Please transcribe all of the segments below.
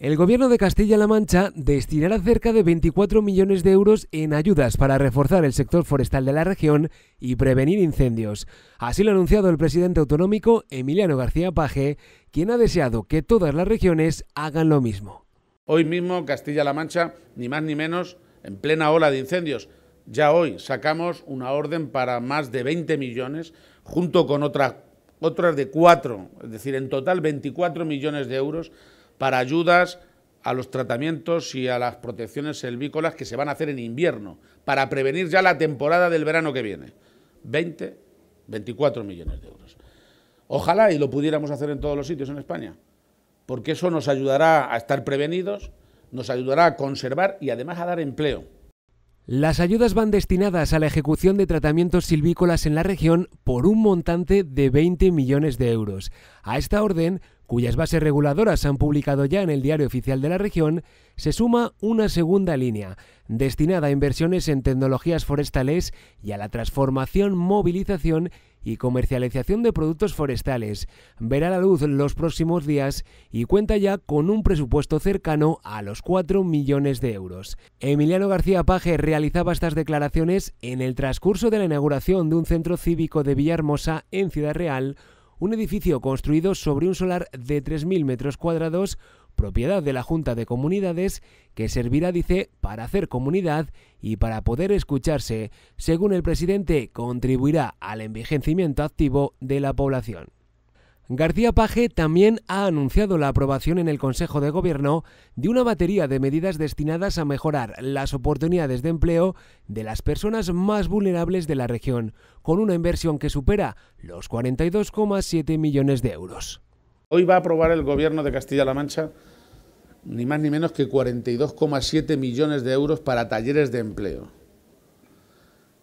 El gobierno de Castilla-La Mancha destinará cerca de 24 millones de euros en ayudas para reforzar el sector forestal de la región y prevenir incendios. Así lo ha anunciado el presidente autonómico Emiliano García Paje, quien ha deseado que todas las regiones hagan lo mismo. Hoy mismo Castilla-La Mancha, ni más ni menos, en plena ola de incendios. Ya hoy sacamos una orden para más de 20 millones, junto con otras de cuatro, es decir, en total 24 millones de euros para ayudas a los tratamientos y a las protecciones silvícolas que se van a hacer en invierno, para prevenir ya la temporada del verano que viene. 20, 24 millones de euros. Ojalá y lo pudiéramos hacer en todos los sitios en España, porque eso nos ayudará a estar prevenidos, nos ayudará a conservar y además a dar empleo. Las ayudas van destinadas a la ejecución de tratamientos silvícolas en la región por un montante de 20 millones de euros. A esta orden cuyas bases reguladoras se han publicado ya en el Diario Oficial de la Región, se suma una segunda línea, destinada a inversiones en tecnologías forestales y a la transformación, movilización y comercialización de productos forestales. Verá la luz los próximos días y cuenta ya con un presupuesto cercano a los 4 millones de euros. Emiliano García Paje realizaba estas declaraciones en el transcurso de la inauguración de un centro cívico de Villahermosa en Ciudad Real, un edificio construido sobre un solar de 3.000 metros cuadrados, propiedad de la Junta de Comunidades, que servirá, dice, para hacer comunidad y para poder escucharse. Según el presidente, contribuirá al envejecimiento activo de la población. García Paje también ha anunciado la aprobación en el Consejo de Gobierno de una batería de medidas destinadas a mejorar las oportunidades de empleo de las personas más vulnerables de la región, con una inversión que supera los 42,7 millones de euros. Hoy va a aprobar el Gobierno de Castilla-La Mancha ni más ni menos que 42,7 millones de euros para talleres de empleo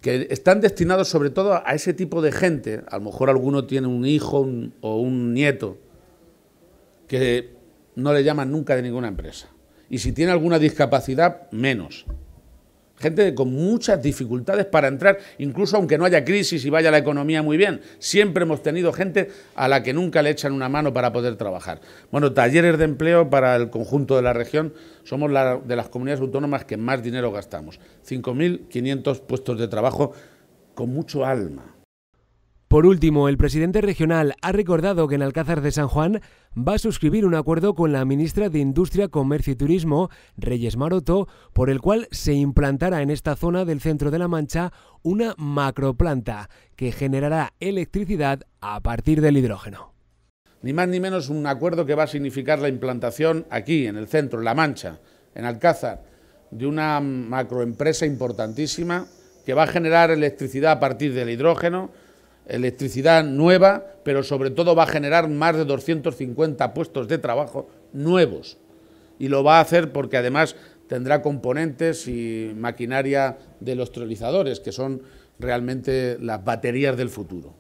que están destinados sobre todo a ese tipo de gente, a lo mejor alguno tiene un hijo o un nieto, que no le llaman nunca de ninguna empresa. Y si tiene alguna discapacidad, menos. Gente con muchas dificultades para entrar, incluso aunque no haya crisis y vaya la economía muy bien. Siempre hemos tenido gente a la que nunca le echan una mano para poder trabajar. Bueno, talleres de empleo para el conjunto de la región. Somos de las comunidades autónomas que más dinero gastamos. 5.500 puestos de trabajo con mucho alma. Por último, el presidente regional ha recordado que en Alcázar de San Juan va a suscribir un acuerdo con la ministra de Industria, Comercio y Turismo, Reyes Maroto, por el cual se implantará en esta zona del centro de la Mancha una macroplanta que generará electricidad a partir del hidrógeno. Ni más ni menos un acuerdo que va a significar la implantación aquí, en el centro, en La Mancha, en Alcázar, de una macroempresa importantísima que va a generar electricidad a partir del hidrógeno electricidad nueva, pero sobre todo va a generar más de 250 puestos de trabajo nuevos. Y lo va a hacer porque además tendrá componentes y maquinaria de los trolizadores, que son realmente las baterías del futuro.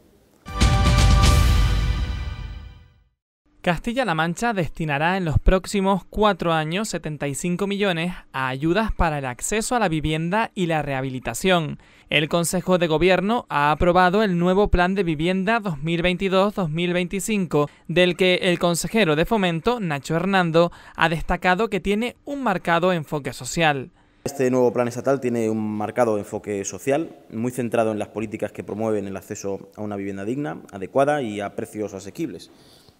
Castilla-La Mancha destinará en los próximos cuatro años 75 millones a ayudas para el acceso a la vivienda y la rehabilitación. El Consejo de Gobierno ha aprobado el nuevo Plan de Vivienda 2022-2025, del que el consejero de Fomento, Nacho Hernando, ha destacado que tiene un marcado enfoque social. Este nuevo plan estatal tiene un marcado enfoque social, muy centrado en las políticas que promueven el acceso a una vivienda digna, adecuada y a precios asequibles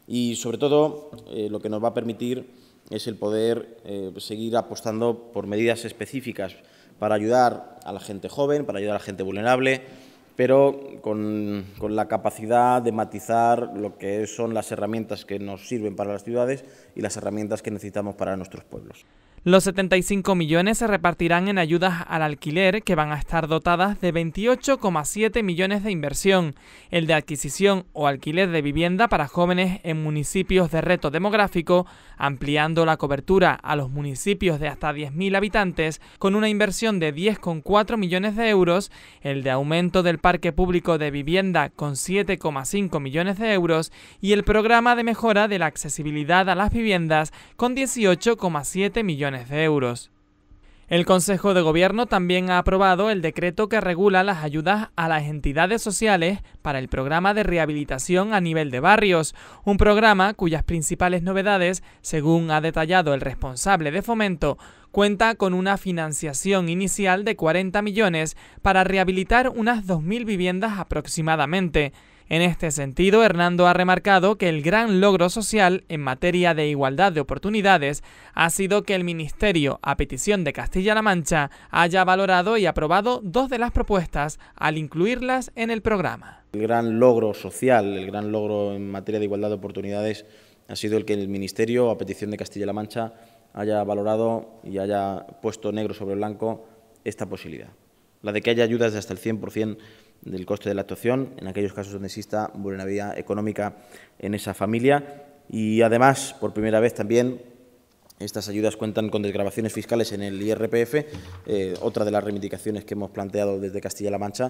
y sobre todo eh, lo que nos va a permitir es el poder eh, seguir apostando por medidas específicas para ayudar a la gente joven, para ayudar a la gente vulnerable, pero con, con, la capacidad de matizar lo que son las herramientas que nos sirven para las ciudades y las herramientas que necesitamos para nuestros pueblos. Los 75 millones se repartirán en ayudas al alquiler que van a estar dotadas de 28,7 millones de inversión, el de adquisición o alquiler de vivienda para jóvenes en municipios de reto demográfico, ampliando la cobertura a los municipios de hasta 10.000 habitantes con una inversión de 10,4 millones de euros, el de aumento del parque público de vivienda con 7,5 millones de euros y el programa de mejora de la accesibilidad a las viviendas con 18,7 millones euros. El Consejo de Gobierno también ha aprobado el decreto que regula las ayudas a las entidades sociales para el programa de rehabilitación a nivel de barrios, un programa cuyas principales novedades, según ha detallado el responsable de fomento, cuenta con una financiación inicial de 40 millones para rehabilitar unas 2.000 viviendas aproximadamente. En este sentido, Hernando ha remarcado que el gran logro social en materia de igualdad de oportunidades ha sido que el Ministerio, a petición de Castilla-La Mancha, haya valorado y aprobado dos de las propuestas al incluirlas en el programa. El gran logro social, el gran logro en materia de igualdad de oportunidades ha sido el que el Ministerio, a petición de Castilla-La Mancha, haya valorado y haya puesto negro sobre blanco esta posibilidad, la de que haya ayudas de hasta el 100% del coste de la actuación en aquellos casos donde exista vulnerabilidad económica en esa familia. Y además, por primera vez también, estas ayudas cuentan con desgrabaciones fiscales en el IRPF, eh, otra de las reivindicaciones que hemos planteado desde Castilla-La Mancha.